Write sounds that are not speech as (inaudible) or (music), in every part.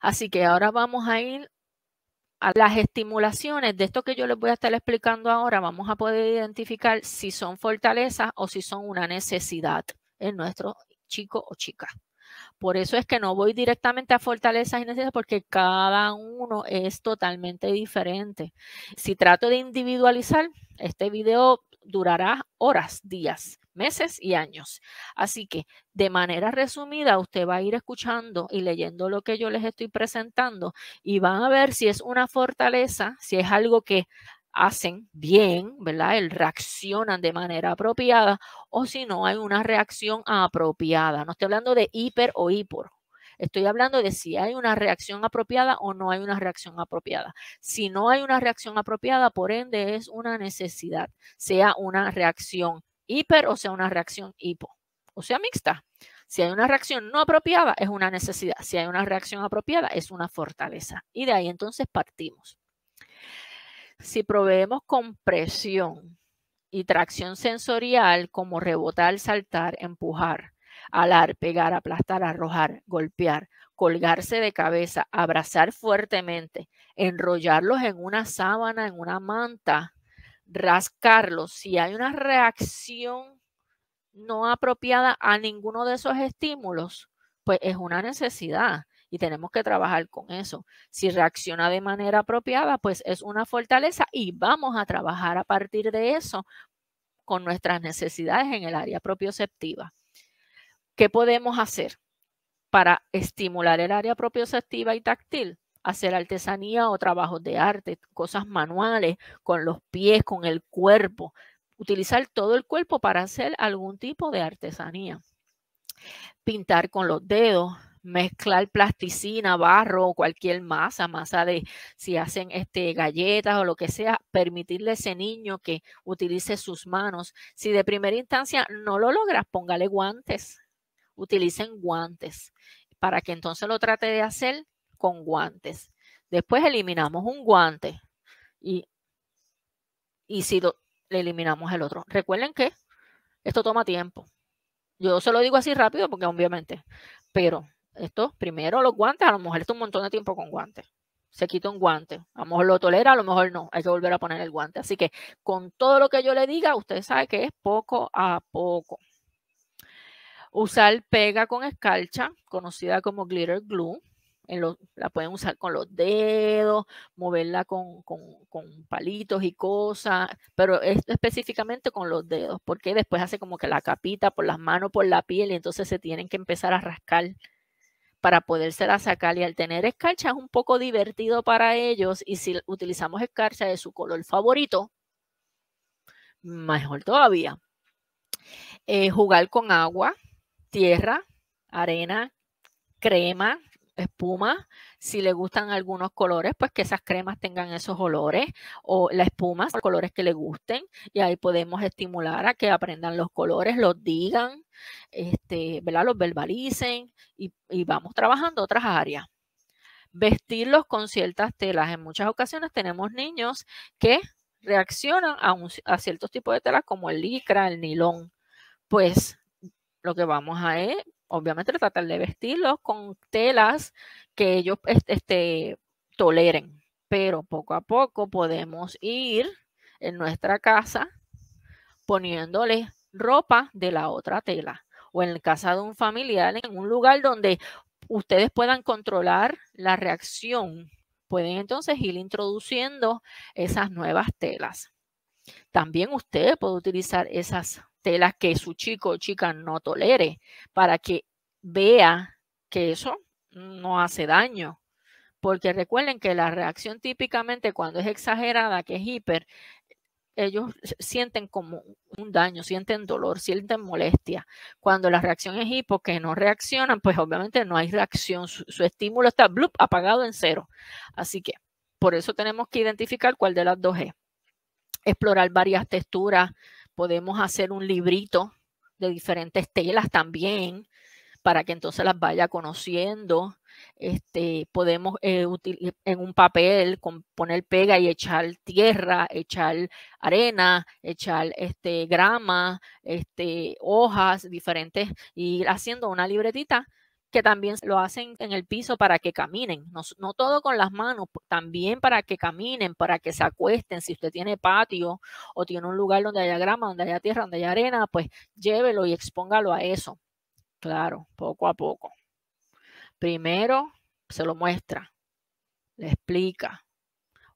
Así que ahora vamos a ir a las estimulaciones de esto que yo les voy a estar explicando ahora. Vamos a poder identificar si son fortalezas o si son una necesidad en nuestro chico o chica. Por eso es que no voy directamente a fortalezas y necesidades porque cada uno es totalmente diferente. Si trato de individualizar, este video durará horas, días, meses y años. Así que, de manera resumida, usted va a ir escuchando y leyendo lo que yo les estoy presentando y van a ver si es una fortaleza, si es algo que hacen bien, ¿verdad? El reaccionan de manera apropiada o si no hay una reacción apropiada. No estoy hablando de hiper o hipor. Estoy hablando de si hay una reacción apropiada o no hay una reacción apropiada. Si no hay una reacción apropiada, por ende es una necesidad, sea una reacción hiper o sea una reacción hipo, o sea mixta. Si hay una reacción no apropiada, es una necesidad. Si hay una reacción apropiada, es una fortaleza. Y de ahí entonces partimos. Si proveemos compresión y tracción sensorial como rebotar, saltar, empujar, alar, pegar, aplastar, arrojar, golpear, colgarse de cabeza, abrazar fuertemente, enrollarlos en una sábana, en una manta, rascarlo, Si hay una reacción no apropiada a ninguno de esos estímulos, pues es una necesidad y tenemos que trabajar con eso. Si reacciona de manera apropiada, pues es una fortaleza y vamos a trabajar a partir de eso con nuestras necesidades en el área propioceptiva. ¿Qué podemos hacer para estimular el área propioceptiva y táctil? hacer artesanía o trabajos de arte, cosas manuales, con los pies, con el cuerpo, utilizar todo el cuerpo para hacer algún tipo de artesanía. Pintar con los dedos, mezclar plasticina, barro o cualquier masa, masa de si hacen este, galletas o lo que sea, permitirle a ese niño que utilice sus manos. Si de primera instancia no lo logras, póngale guantes, utilicen guantes para que entonces lo trate de hacer con guantes. Después eliminamos un guante y, si le eliminamos el otro. Recuerden que esto toma tiempo. Yo se lo digo así rápido porque obviamente, pero esto, primero los guantes, a lo mejor está un montón de tiempo con guantes. Se quita un guante. A lo mejor lo tolera, a lo mejor no. Hay que volver a poner el guante. Así que con todo lo que yo le diga, usted sabe que es poco a poco. Usar pega con escarcha, conocida como glitter glue la pueden usar con los dedos, moverla con, palitos y cosas, pero específicamente con los dedos, porque después hace como que la capita por las manos, por la piel, y entonces se tienen que empezar a rascar para la sacar. Y al tener escarcha es un poco divertido para ellos, y si utilizamos escarcha de su color favorito, mejor todavía. Eh, jugar con agua, tierra, arena, crema, espuma. Si le gustan algunos colores, pues que esas cremas tengan esos olores o la espuma, los colores que le gusten. Y ahí podemos estimular a que aprendan los colores, los digan, este, ¿verdad? los verbalicen y, vamos trabajando otras áreas. Vestirlos con ciertas telas. En muchas ocasiones tenemos niños que reaccionan a, a ciertos tipos de telas como el licra, el nilón. Pues lo que vamos a es obviamente tratar de vestirlos con telas que ellos este, toleren, pero poco a poco podemos ir en nuestra casa poniéndoles ropa de la otra tela o en casa de un familiar en un lugar donde ustedes puedan controlar la reacción, pueden entonces ir introduciendo esas nuevas telas. También usted puede utilizar esas telas que su chico o chica no tolere, para que vea que eso no hace daño. Porque recuerden que la reacción típicamente cuando es exagerada, que es hiper, ellos sienten como un daño, sienten dolor, sienten molestia. Cuando la reacción es hipo, que no reaccionan, pues obviamente no hay reacción, su, estímulo está bloop apagado en cero. Así que por eso tenemos que identificar cuál de las dos es. Explorar varias texturas, podemos hacer un librito de diferentes telas también para que entonces las vaya conociendo. Este, podemos eh, en un papel poner pega y echar tierra, echar arena, echar este, grama, este, hojas diferentes y ir haciendo una libretita que también lo hacen en el piso para que caminen, no, todo con las manos, también para que caminen, para que se acuesten, si usted tiene patio o tiene un lugar donde haya grama, donde haya tierra, donde haya arena, pues llévelo y expóngalo a eso. Claro, poco a poco. Primero se lo muestra, le explica,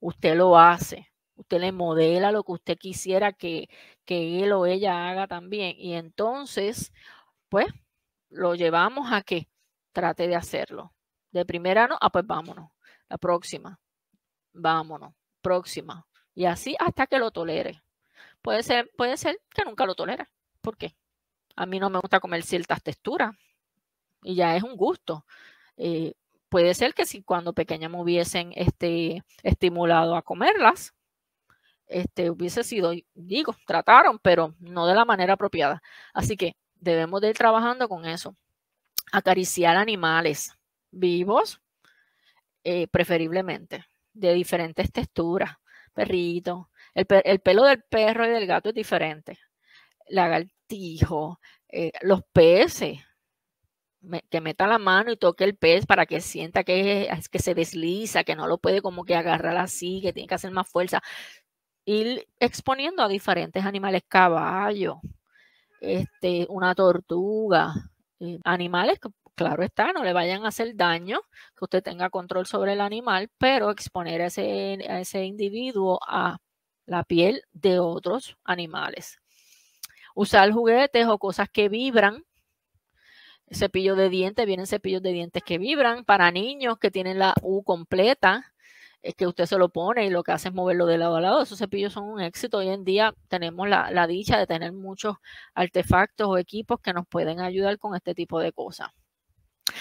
usted lo hace, usted le modela lo que usted quisiera que, que él o ella haga también. Y entonces, pues, lo llevamos a que trate de hacerlo. De primera no, ah, pues vámonos. La próxima, vámonos. Próxima. Y así hasta que lo tolere. Puede ser, puede ser que nunca lo tolere. ¿Por qué? A mí no me gusta comer ciertas texturas. Y ya es un gusto. Eh, puede ser que si cuando pequeña me hubiesen este, estimulado a comerlas, este, hubiese sido, digo, trataron, pero no de la manera apropiada. Así que debemos de ir trabajando con eso acariciar animales vivos, eh, preferiblemente, de diferentes texturas, perrito, el, pelo del perro y del gato es diferente, lagartijo, eh, los peces, que meta la mano y toque el pez para que sienta que, que se desliza, que no lo puede como que agarrar así, que tiene que hacer más fuerza. Ir exponiendo a diferentes animales, caballo, este, una tortuga, animales claro está, no le vayan a hacer daño, que usted tenga control sobre el animal, pero exponer a ese, ese individuo a la piel de otros animales. Usar juguetes o cosas que vibran cepillo de dientes, vienen cepillos de dientes que vibran para niños que tienen la U completa, es que usted se lo pone y lo que hace es moverlo de lado a lado. Esos cepillos son un éxito. Hoy en día tenemos la, dicha de tener muchos artefactos o equipos que nos pueden ayudar con este tipo de cosas.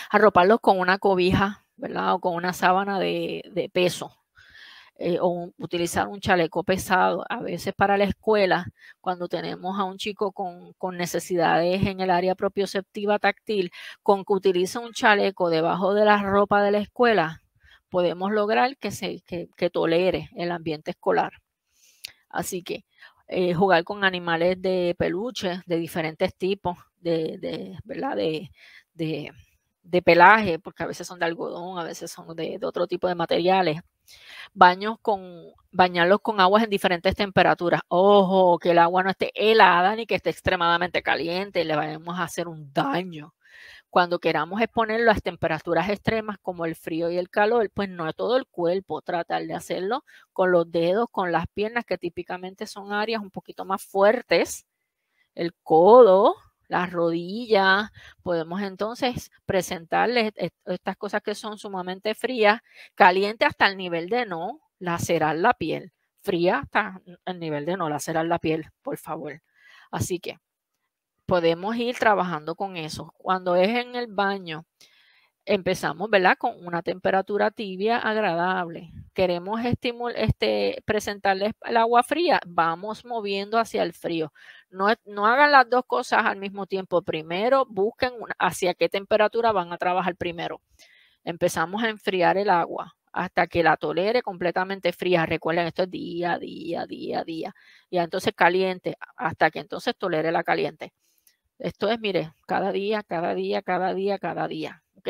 Arroparlos con una cobija, ¿verdad? O con una sábana de, peso. Eh, o utilizar un chaleco pesado. A veces para la escuela, cuando tenemos a un chico con, con necesidades en el área propioceptiva táctil, con que utiliza un chaleco debajo de la ropa de la escuela, podemos lograr que, se, que, que tolere el ambiente escolar. Así que eh, jugar con animales de peluche de diferentes tipos, de, de ¿verdad? De, de, pelaje, porque a veces son de algodón, a veces son de, otro tipo de materiales. Baños con, bañarlos con aguas en diferentes temperaturas. Ojo, que el agua no esté helada ni que esté extremadamente caliente, le vamos a hacer un daño cuando queramos exponerlo a temperaturas extremas como el frío y el calor, pues no a todo el cuerpo, tratar de hacerlo con los dedos, con las piernas, que típicamente son áreas un poquito más fuertes, el codo, las rodillas, podemos entonces presentarles estas cosas que son sumamente frías, caliente hasta el nivel de no lacerar la piel, fría hasta el nivel de no lacerar la piel, por favor. Así que podemos ir trabajando con eso. Cuando es en el baño, empezamos, ¿verdad? Con una temperatura tibia agradable. Queremos este, presentarles el agua fría, vamos moviendo hacia el frío. No, no hagan las dos cosas al mismo tiempo. Primero, busquen hacia qué temperatura van a trabajar primero. Empezamos a enfriar el agua hasta que la tolere completamente fría. Recuerden, esto es día, día, día, día. Y entonces caliente, hasta que entonces tolere la caliente. Esto es, mire, cada día, cada día, cada día, cada día. ¿Ok?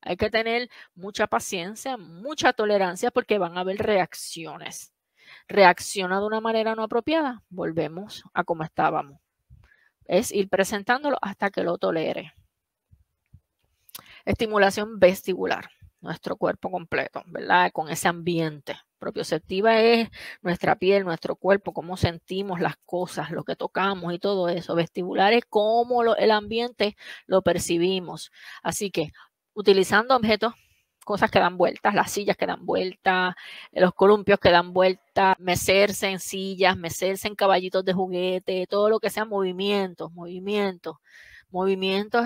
Hay que tener mucha paciencia, mucha tolerancia porque van a haber reacciones. Reacciona de una manera no apropiada, volvemos a como estábamos. Es ir presentándolo hasta que lo tolere. Estimulación vestibular, nuestro cuerpo completo, ¿verdad? Con ese ambiente. Propioceptiva es nuestra piel, nuestro cuerpo, cómo sentimos las cosas, lo que tocamos y todo eso. Vestibular es cómo el ambiente lo percibimos. Así que utilizando objetos, cosas que dan vueltas, las sillas que dan vueltas, los columpios que dan vueltas, mecerse en sillas, mecerse en caballitos de juguete, todo lo que sea movimientos, movimientos movimientos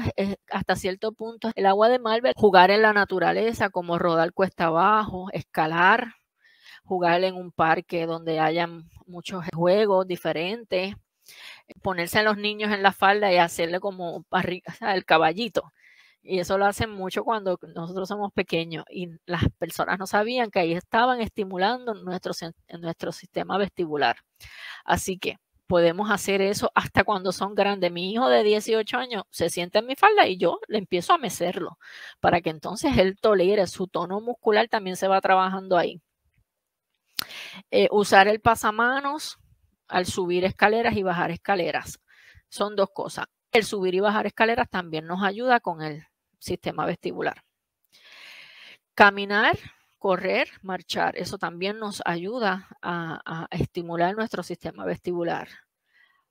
hasta cierto punto. El agua de Malver, jugar en la naturaleza, como rodar cuesta abajo, escalar, jugar en un parque donde haya muchos juegos diferentes, ponerse a los niños en la falda y hacerle como el caballito. Y eso lo hacen mucho cuando nosotros somos pequeños y las personas no sabían que ahí estaban estimulando nuestro, nuestro sistema vestibular. Así que podemos hacer eso hasta cuando son grandes. Mi hijo de 18 años se siente en mi falda y yo le empiezo a mecerlo para que entonces él tolere, su tono muscular también se va trabajando ahí. Eh, usar el pasamanos al subir escaleras y bajar escaleras. Son dos cosas. El subir y bajar escaleras también nos ayuda con el sistema vestibular. Caminar, correr, marchar, eso también nos ayuda a estimular nuestro sistema vestibular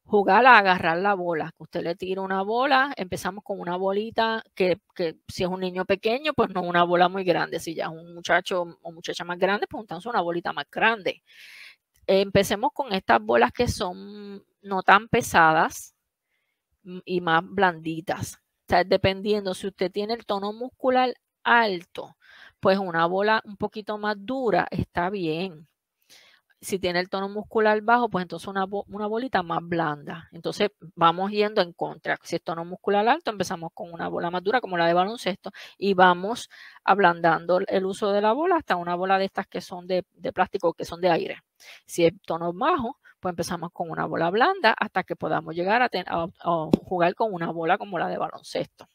jugar a agarrar la bola, usted le tira una bola, empezamos con una bolita que, si es un niño pequeño, pues no una bola muy grande, si ya es un muchacho o muchacha más grande, pues entonces una bolita más grande. Empecemos con estas bolas que son no tan pesadas mm, y más blanditas. O dependiendo si usted tiene el tono muscular alto, pues una bola un poquito más dura está bien, si tiene el tono muscular bajo, pues entonces una, bolita más blanda. Entonces vamos yendo en contra. Si es tono muscular alto, empezamos con una bola más dura como la de baloncesto y vamos ablandando el uso de la bola hasta una bola de estas que son de, de plástico, que son de aire. Si es tono bajo, pues empezamos con una bola blanda hasta que podamos llegar a jugar con una bola como la de baloncesto.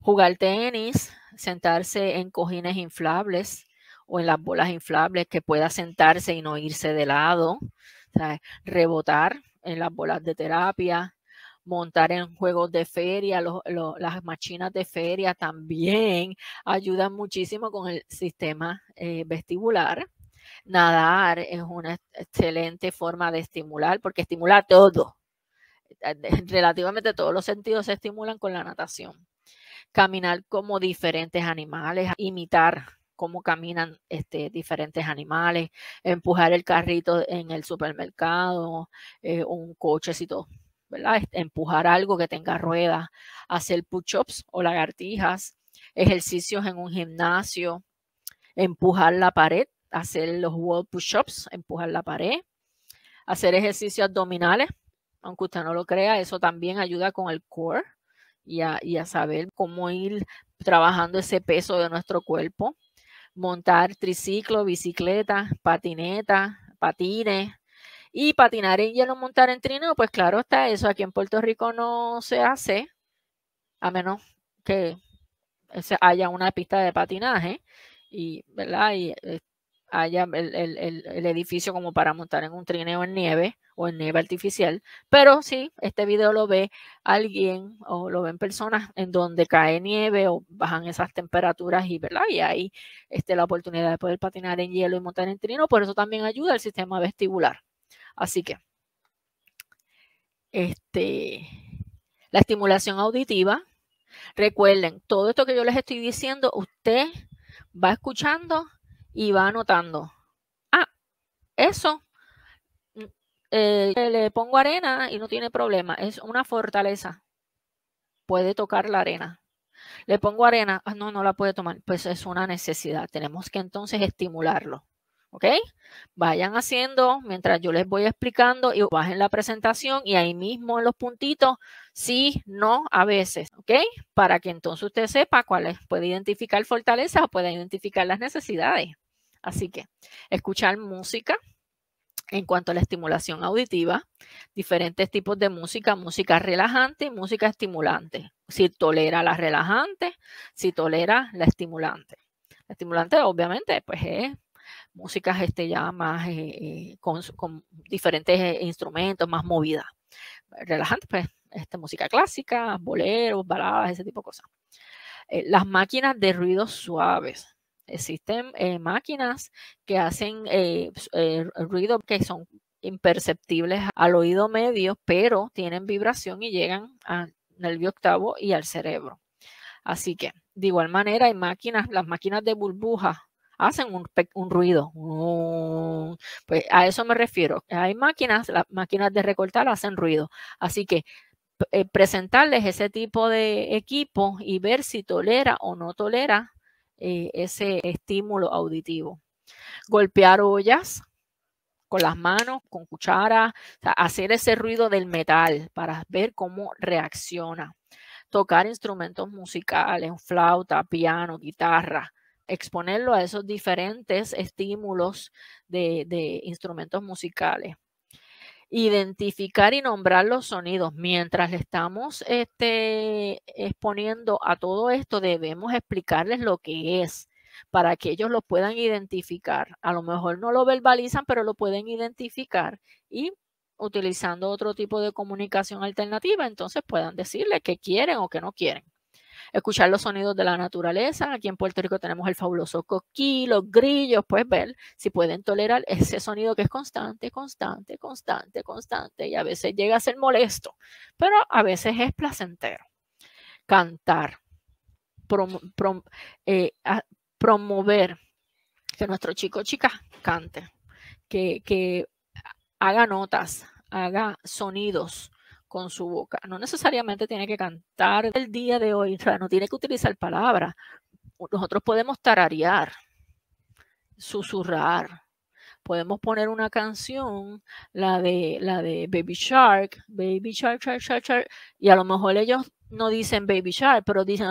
Jugar tenis, sentarse en cojines inflables, o en las bolas inflables, que pueda sentarse y no irse de lado, rebotar en las bolas de terapia, montar en juegos de feria, las máquinas de feria también (laughs) ayudan muchísimo con el sistema eh, vestibular. Nadar es una excelente forma de estimular porque estimula todo. Eh, eh, relativamente todos los sentidos se estimulan con la natación. Caminar como diferentes animales, imitar cómo caminan este, diferentes animales, empujar el carrito en el supermercado, eh, un cochecito, ¿verdad? Este, empujar algo que tenga ruedas, hacer push-ups o lagartijas, ejercicios en un gimnasio, empujar la pared, hacer los wall push-ups, empujar la pared, hacer ejercicios abdominales, aunque usted no lo crea, eso también ayuda con el core y a saber cómo ir trabajando ese peso de nuestro cuerpo montar triciclo, bicicleta, patineta, patines. Y patinar en hielo, montar en trineo, pues claro está, eso aquí en Puerto Rico no se hace, a menos que haya una pista de patinaje y, ¿verdad? Y este, haya el, edificio como para montar en un trineo en nieve o en nieve artificial, pero sí, este video lo ve alguien o lo ven personas en donde cae nieve o bajan esas temperaturas y, ¿verdad? y ahí este, la oportunidad de poder patinar en hielo y montar en trineo, por eso también ayuda al sistema vestibular. Así que, este, la estimulación auditiva, recuerden, todo esto que yo les estoy diciendo, usted va escuchando y va anotando. Ah, eso mm, eh, le pongo arena y no tiene problema. Es una fortaleza. Puede tocar la arena. Le pongo arena, ah, no, no la puede tomar. Pues es una necesidad. Tenemos que entonces estimularlo. ¿Ok? Vayan haciendo mientras yo les voy explicando y bajen la presentación y ahí mismo en los puntitos, sí, no, a veces. ¿Ok? Para que entonces usted sepa cuáles puede identificar fortalezas o puede identificar las necesidades. Así que escuchar música en cuanto a la estimulación auditiva, diferentes tipos de música, música relajante y música estimulante. Si tolera la relajante, si tolera la estimulante. La estimulante obviamente pues es músicas este, ya más eh, eh, con, diferentes eh, instrumentos, más movida. Relajante pues este, música clásica, boleros, baladas, ese tipo de cosas. las máquinas de ruidos suaves, Existen eh, máquinas que hacen eh, pues, eh, ruido que son imperceptibles al oído medio, pero tienen vibración y llegan al nervio octavo y al cerebro. Así que, de igual manera, hay máquinas, las máquinas de burbuja hacen un, ruido. pues a eso me refiero. Hay máquinas, las máquinas de recortar hacen ruido. Así que presentarles ese tipo de equipo y ver si tolera o no tolera eh, ese estímulo auditivo. Golpear ollas con las manos, con cuchara, hacer ese ruido del metal para ver cómo reacciona. Tocar instrumentos musicales, flauta, piano, guitarra, exponerlo a esos diferentes estímulos de instrumentos musicales identificar y nombrar los sonidos. Mientras le estamos este, exponiendo a todo esto, debemos explicarles lo que es para que ellos lo puedan identificar. A lo mejor no lo verbalizan, pero lo pueden identificar y utilizando otro tipo de comunicación alternativa, entonces puedan decirle que quieren o que no quieren escuchar los sonidos de la naturaleza. Aquí en Puerto Rico tenemos el fabuloso coquí, los grillos, pues ver si pueden tolerar ese sonido que es constante, constante, constante, constante y a veces llega a ser molesto, pero a veces es placentero. Cantar, eh, promover que nuestro chico o chica cante, que, que haga notas, haga sonidos, con su boca. No necesariamente tiene que cantar el día de hoy, o sea, no tiene que utilizar palabras. Nosotros podemos tararear, susurrar. Podemos poner una canción, la de, la de Baby Shark, Baby Shark, Shark, Shark, Shark, y a lo mejor ellos no dicen Baby Shark, pero dicen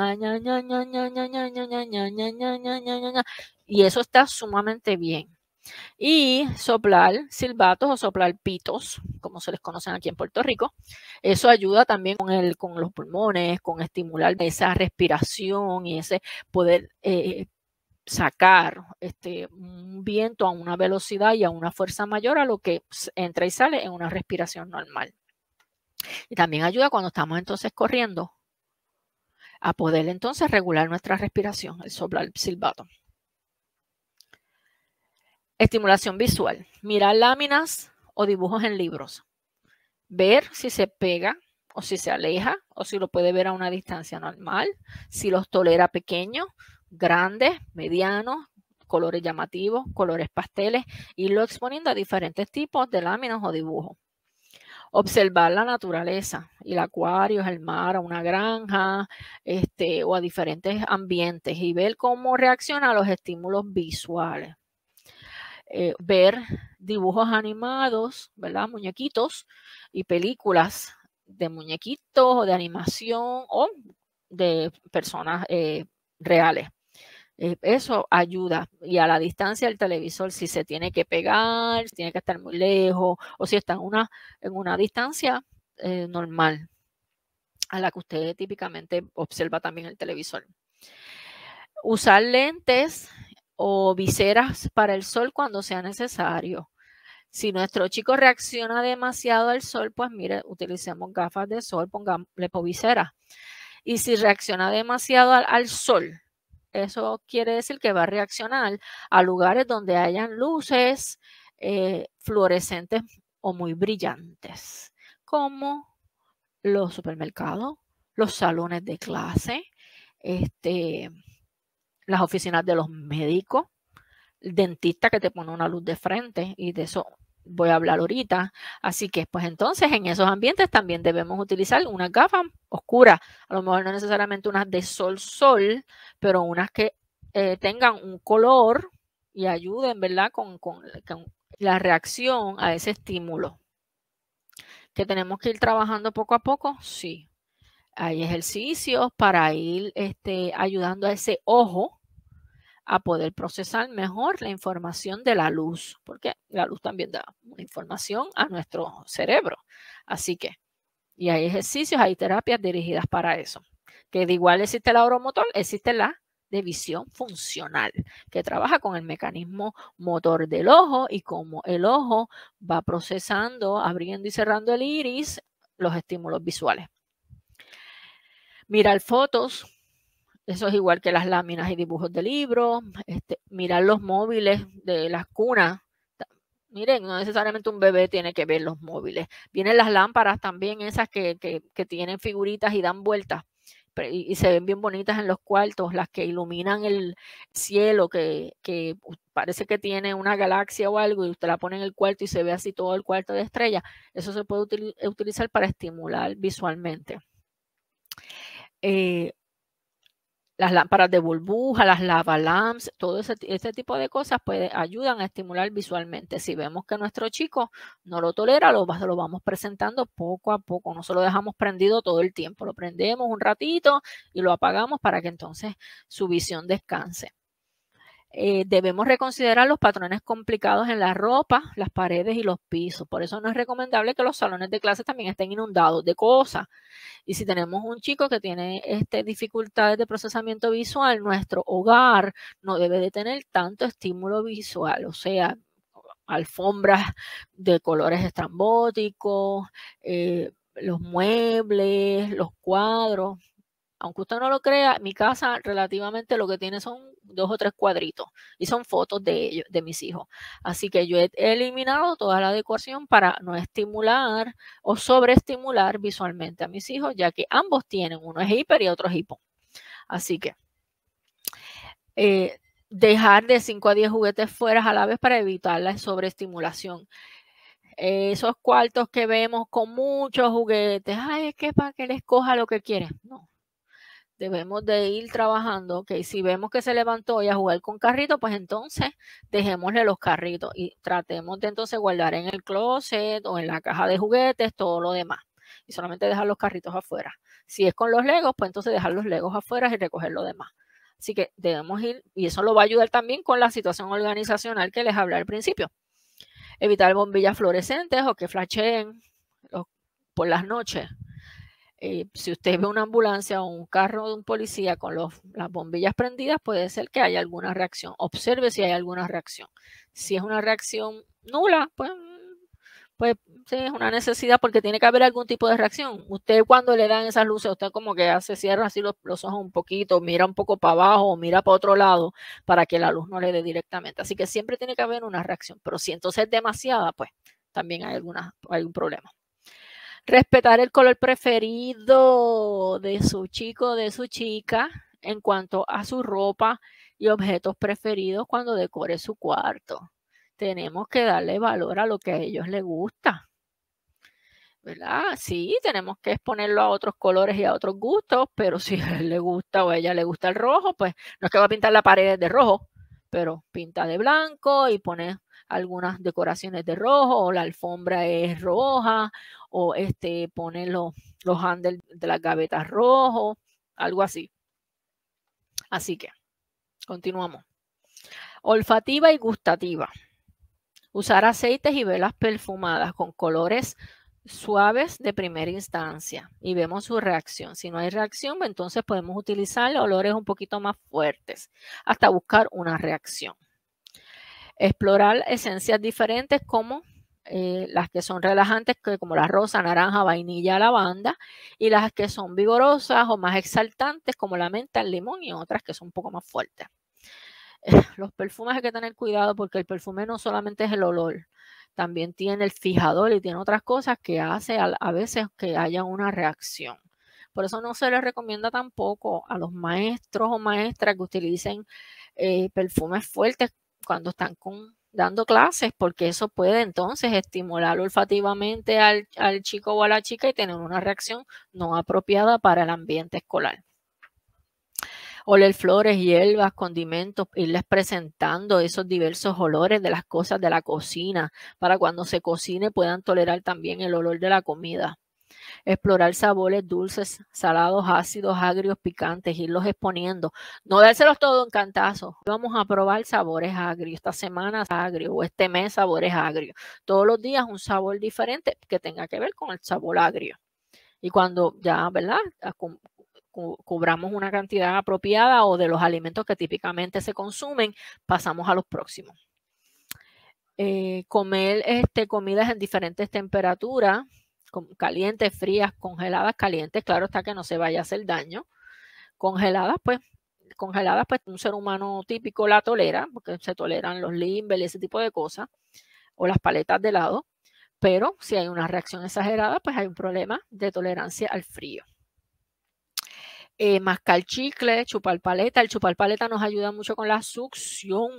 y eso está sumamente bien y soplar silbatos o soplar pitos, como se les conocen aquí en Puerto Rico. Eso ayuda también con, con los pulmones, con estimular esa respiración y ese poder eh, sacar este, un viento a una velocidad y a una fuerza mayor a lo que entra y sale en una respiración normal. Y también ayuda cuando estamos entonces corriendo a poder entonces regular nuestra respiración, el soplar silbato. Estimulación visual. Mirar láminas o dibujos en libros. Ver si se pega o si se aleja o si lo puede ver a una distancia normal, si los tolera pequeños, grandes, medianos, colores llamativos, colores pasteles, y lo exponiendo a diferentes tipos de láminas o dibujos. Observar la naturaleza, el acuario, el mar, una granja, este, o a diferentes ambientes y ver cómo reacciona a los estímulos visuales. Eh, ver dibujos animados, ¿verdad? Muñequitos y películas de muñequitos o de animación o de personas eh, reales. Eh, eso ayuda y a la distancia del televisor, si se tiene que pegar, si tiene que estar muy lejos o si está en una, en una distancia normal a la que usted típicamente observa también el televisor. Usar lentes o viseras para el sol cuando sea necesario. Si nuestro chico reacciona demasiado al sol, pues mire, utilicemos gafas de sol, pongámosle povisera. Y si reacciona demasiado al, sol, eso quiere decir que va a reaccionar a lugares donde hayan luces eh, fluorescentes o muy brillantes, como los supermercados, los salones de clase, este, las oficinas de los médicos, el dentista que te pone una luz de frente y de eso voy a hablar ahorita. Así que, pues entonces, en esos ambientes también debemos utilizar unas gafas oscuras, a lo mejor no necesariamente unas de sol-sol, pero unas que eh, tengan un color y ayuden, ¿verdad?, con, con la reacción a ese estímulo. ¿Que tenemos que ir trabajando poco a poco? Sí, hay ejercicios para ir este, ayudando a ese ojo a poder procesar mejor la información de la luz, porque la luz también da información a nuestro cerebro. Así que, y hay ejercicios, hay terapias dirigidas para eso. Que de igual existe la oromotor, existe la de visión funcional, que trabaja con el mecanismo motor del ojo y cómo el ojo va procesando, abriendo y cerrando el iris, los estímulos visuales mirar fotos, eso es igual que las láminas y dibujos de libros, este, mirar los móviles de las cunas. Miren, no necesariamente un bebé tiene que ver los móviles. Vienen las lámparas también, esas que, tienen figuritas y dan vueltas y, se ven bien bonitas en los cuartos, las que iluminan el cielo, que, parece que tiene una galaxia o algo, y usted la pone en el cuarto y se ve así todo el cuarto de estrella. Eso se puede utilizar para estimular visualmente. Eh, las lámparas de burbuja, las lava lamps todo ese, tipo de cosas puede, ayudan a estimular visualmente. Si vemos que nuestro chico no lo tolera, lo, lo vamos presentando poco a poco, no se lo dejamos prendido todo el tiempo, lo prendemos un ratito y lo apagamos para que entonces su visión descanse. Eh, debemos reconsiderar los patrones complicados en la ropa, las paredes y los pisos. Por eso no es recomendable que los salones de clase también estén inundados de cosas. Y si tenemos un chico que tiene este, dificultades de procesamiento visual, nuestro hogar no debe de tener tanto estímulo visual, o sea, alfombras de colores estrambóticos, eh, los muebles, los cuadros, aunque usted no lo crea, mi casa relativamente lo que tiene son dos o tres cuadritos y son fotos de ellos, de mis hijos. Así que yo he eliminado toda la decoración para no estimular o sobreestimular visualmente a mis hijos, ya que ambos tienen, uno es hiper y otro es hipo. Así que eh, dejar de 5 a 10 juguetes fuera a la vez para evitar la sobreestimulación esos cuartos que vemos con muchos juguetes, ay, es que para que les coja lo que quieren. No, debemos de ir trabajando, que si vemos que se levantó y a jugar con carrito, pues entonces dejémosle los carritos y tratemos de entonces guardar en el closet o en la caja de juguetes todo lo demás y solamente dejar los carritos afuera. Si es con los legos, pues entonces dejar los legos afuera y recoger lo demás. Así que debemos ir, y eso lo va a ayudar también con la situación organizacional que les hablé al principio. Evitar bombillas fluorescentes o que flasheen por las noches. Eh, si usted ve una ambulancia o un carro de un policía con las bombillas prendidas, puede ser que haya alguna reacción. Observe si hay alguna reacción. Si es una reacción nula, pues, pues es una necesidad porque tiene que haber algún tipo de reacción. Usted cuando le dan esas luces, usted como que hace, cierra así los, ojos un poquito, mira un poco para abajo mira para otro lado para que la luz no le dé directamente. Así que siempre tiene que haber una reacción. Pero si entonces es demasiada, pues también hay, alguna, hay problema respetar el color preferido de su chico o de su chica en cuanto a su ropa y objetos preferidos cuando decore su cuarto. Tenemos que darle valor a lo que a ellos les gusta. ¿Verdad? Sí, tenemos que exponerlo a otros colores y a otros gustos, pero si a él le gusta o a ella le gusta el rojo, pues no es que va a pintar la pared de rojo, pero pinta de blanco y pone algunas decoraciones de rojo, o la alfombra es roja, o este, ponen los, los handles de las gavetas rojo algo así. Así que, continuamos. Olfativa y gustativa. Usar aceites y velas perfumadas con colores suaves de primera instancia y vemos su reacción. Si no hay reacción, pues entonces podemos utilizar olores un poquito más fuertes hasta buscar una reacción. Explorar esencias diferentes como eh, las que son relajantes, como la rosa, naranja, vainilla, lavanda, y las que son vigorosas o más exaltantes, como la menta, el limón y otras que son un poco más fuertes. (laughs) los perfumes hay que tener cuidado porque el perfume no solamente es el olor, también tiene el fijador y tiene otras cosas que hace a, veces que haya una reacción. Por eso no se les recomienda tampoco a los maestros o maestras que utilicen eh, perfumes fuertes cuando están dando clases, porque eso puede entonces estimular olfativamente al, al chico o a la chica y tener una reacción no apropiada para el ambiente escolar oler flores, hierbas, condimentos, irles presentando esos diversos olores de las cosas de la cocina, para cuando se cocine puedan tolerar también el olor de la comida explorar sabores dulces, salados, ácidos, agrios, picantes, irlos exponiendo. No dárselos todo en cantazo. Vamos a probar sabores agrios. Esta semana agrio o este mes sabores agrios. Todos los días un sabor diferente que tenga que ver con el sabor agrio. Y cuando ya, ¿verdad? cobramos una cantidad apropiada o de los alimentos que típicamente se consumen, pasamos a los próximos. Eh, comer este, comidas en diferentes temperaturas, calientes, frías, congeladas, calientes, claro está que no se vaya a hacer daño. Congeladas, pues, congeladas, pues un ser humano típico la tolera, porque se toleran los limbel y ese tipo de cosas, o las paletas de helado, pero si hay una reacción exagerada, pues hay un problema de tolerancia al frío. Eh, mascar chicle, chupar paleta. El chupar paleta nos ayuda mucho con la succión.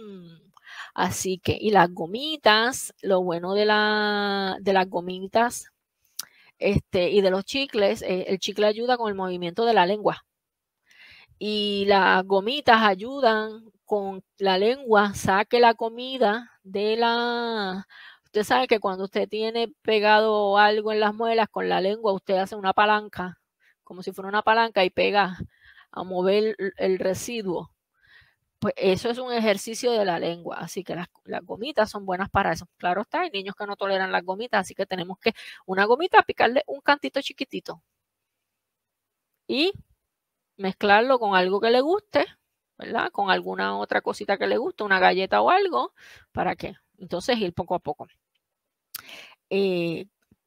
Así que, y las gomitas, lo bueno de, de las gomitas este, y de los chicles, eh, el chicle ayuda con el movimiento de la lengua. Y las gomitas ayudan con la lengua, saque la comida de la... Usted sabe que cuando usted tiene pegado algo en las muelas con la lengua, usted hace una palanca, como si fuera una palanca y pega a mover el residuo pues eso es un ejercicio de la lengua, así que las, gomitas son buenas para eso. Claro está, hay niños que no toleran las gomitas, así que tenemos que una gomita picarle un cantito chiquitito y mezclarlo con algo que le guste, ¿verdad? Con alguna otra cosita que le guste, una galleta o algo, para que entonces ir poco a poco. Eh,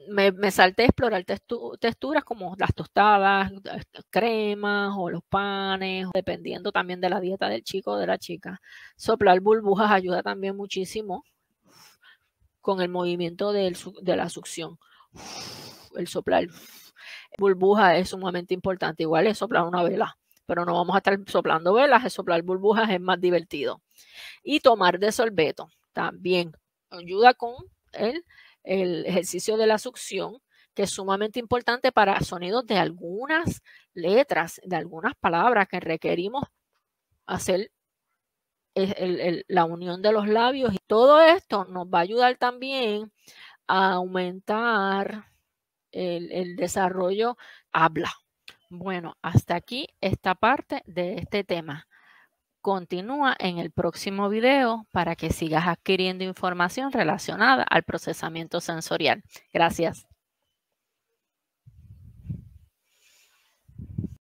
me, salte salté a explorar texturas como las tostadas, eh, cremas o los panes, dependiendo también de la dieta del chico o de la chica. Soplar burbujas ayuda también muchísimo con el movimiento de la succión. El soplar burbujas es sumamente importante. Igual es soplar una vela, pero no vamos a estar soplando velas, es soplar burbujas es más divertido. Y tomar de sorbeto también ayuda con el el ejercicio de la succión, que es sumamente importante para sonidos de algunas letras, de algunas palabras que requerimos hacer la unión de los labios. Y todo esto nos va a ayudar también a aumentar el desarrollo habla. Bueno, hasta aquí esta parte de este tema. Continúa en el próximo video para que sigas adquiriendo información relacionada al procesamiento sensorial. Gracias.